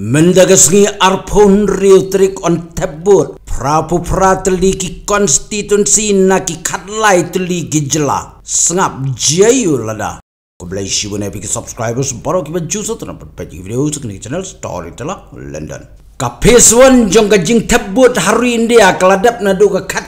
Mendagasngi arpon riutrik on tebur Prabu prateli ki konstitusi naki katlai teli gejala, Sengap jayu lada Kembali siwa nebi ke subscribers Baru kibat jusa tenang berpajik video Sekini channel Storyteller London ka jong ka jing thabut haru india kladap nado do ka khat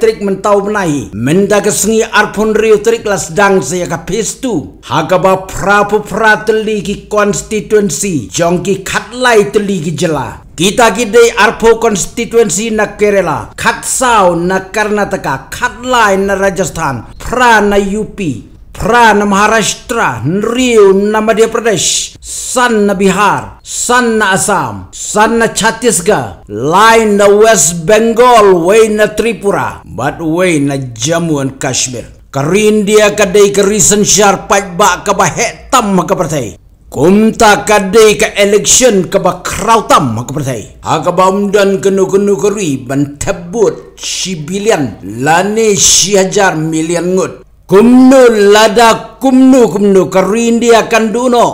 trik mentau menai men kesengi arpon rio trik las dang saya ka tu ha ka prapu prateli ki constituency jong ki khat lai teli ki jela kita kide arpo constituency nak kerala kat sao nak karnataka kat lai nak rajasthan pra na up Prana Maharashtra, Nriu Namadhya Pradesh, Sanna Bihar, Sanna Assam, Sanna Chhattisgarh, lain Line West Bengal, Way na Tripura, but Way na Jammu and Kashmir. Kari India kadai ke recent syar pajba ke bahetam ke partai. Kumta kadai ke election ke bakrautam ke partai. Aga bamdan kenu kenu kari bantebut si bilian lani si hajar milian ngut kumnu lada kumnu kumnu kerindi akan duno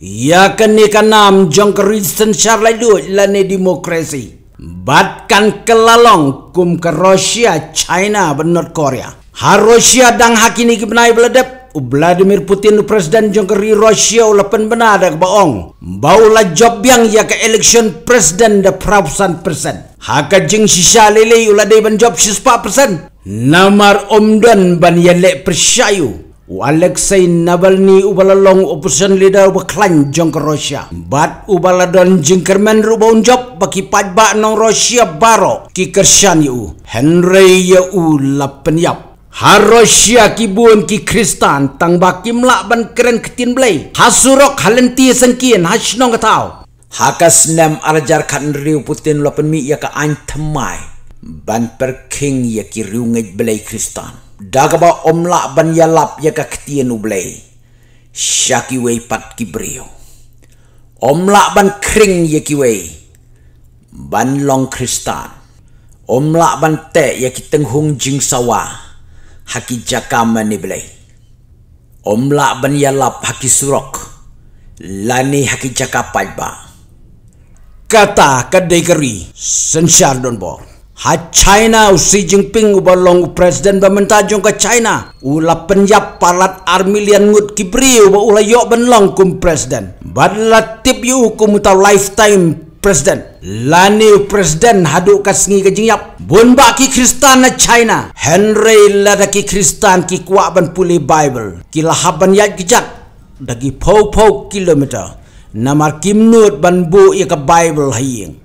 ia ya kini kan kanam jong kristen syarlai du lani demokrasi batkan kelalong kum ke Rusia, China, North Korea. Ha Rusia dang hakini kibnai beledep U Vladimir Putin u presiden jongkeri Rusia u lepen benar dak baong. Bau la job yang ya ke election presiden de prabusan persen. Ha ke jing sisa lele u la deben job sispa persen. Namar Omdan ban yalek persayu u Alexei Navalny u balalong opposition leader u klan jong Russia bat u baladon jingkerman ru bonjop baki padba nong Russia baro ki kersan yu Henry ya u lapen yap Har Russia ki buon Kristan tang baki melak ban keren ketin blay hasurok halenti sengkien hasnong tau hakas nem arjar kan riu Putin lapen mi ya ka antemai ban perking ya ki riungej belai kristan dagaba omla ban ya lap ya ka ktienu belai syaki wei pat ki brio omla ban kring ya ki wei ban long kristan omla ban te ya ki tenghung jing sawa haki jaka mani belai omla ban ya lap haki surok lani haki jaka pajba. kata kadegeri sensyar donbor Ha China u Xi Jinping u balong u presiden bementajung ke China. U la penyap palat armilian lian ngut kibri u u la yok benlong kum presiden. Bad la tip yu kum utaw lifetime presiden. Lani u presiden haduk kasngi ke jingyap. Bun bak ki kristan na China. Henry la da ki kristan ki kuak ban puli bible. Ki la haban yak kejak. Dagi pau pau kilometer. Namar kimnut ban bu ya ke bible hayang.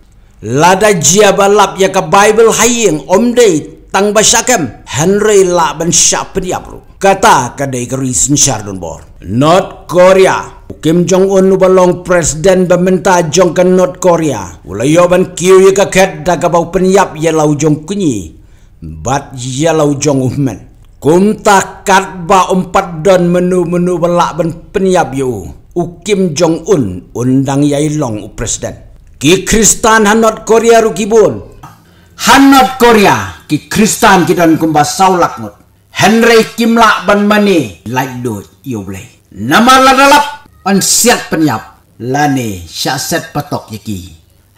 Lada jia balap ya ke Bible hayang om day tang basakem Henry la ben syapen ya bro. Kata ke day ke reason syardun bor. North Korea. Kim Jong Un nu balong presiden bementa jong ke North Korea. Ula yo kiu ya ke ket da ke bau penyap ya lau jong kunyi. Bat ya lau jong umen. Kum tak kat ba empat don menu-menu balak ben penyap yo. Kim Jong Un undang yai long u presiden. Ki Kristan hanot Korea ru kibun. Hanot Korea ki Kristen kidan kumba saulak ngot. Henry Kimla ban mani lai do iu blai. Nama la dalap on siat penyap. Lani syaset petok yiki.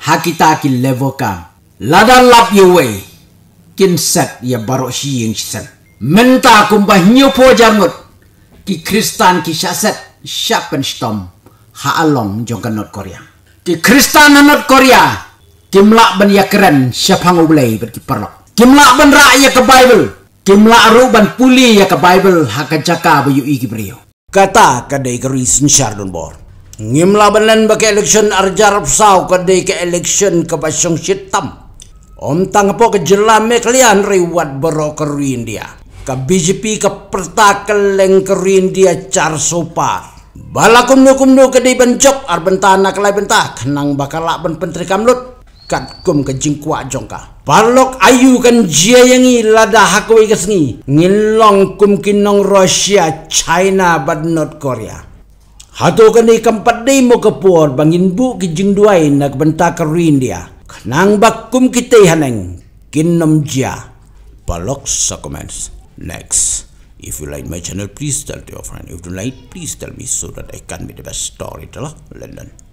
Hakita ki level kam. La dalap yo wei. Kin set ya baro shi yin set. Menta kumba po jangut. Ki Kristan ki syaset syapen penstom. Ha along jongkan not Korea di Kristen North Korea, kimlak ben ya keren siapa ngulai pergi perlok. Kimlak ben rak ya ke Bible, kimlak ruban puli ya ke Bible hakan caka bayu iki brio. Kata kadai keris sinshar don bor. Ngimla benen bagi election arjar psau kadai ke election ke pasang sitam. Om tang po ke jelame kalian riwat broker India. Ke BGP ke pertakeleng ke India car sopar. Balakum nyukum nu kedi bencok ar bentah nak lay bentah kenang bakal lak ben pentri kamlut kat kum ke jingkua jongka. Balok ayu kan jia yang lada hakwe kesengi ngilong kum kinong Rusia China bad North Korea. Hatu kan di ikan padai mo kepuor bangin bu kijing duai nak bentah keru India. Kenang bakum kita haneng kinom jia. Balok sa next. If you like my channel, please tell to your friend. If you like, please tell me so that I can be the best storyteller, London.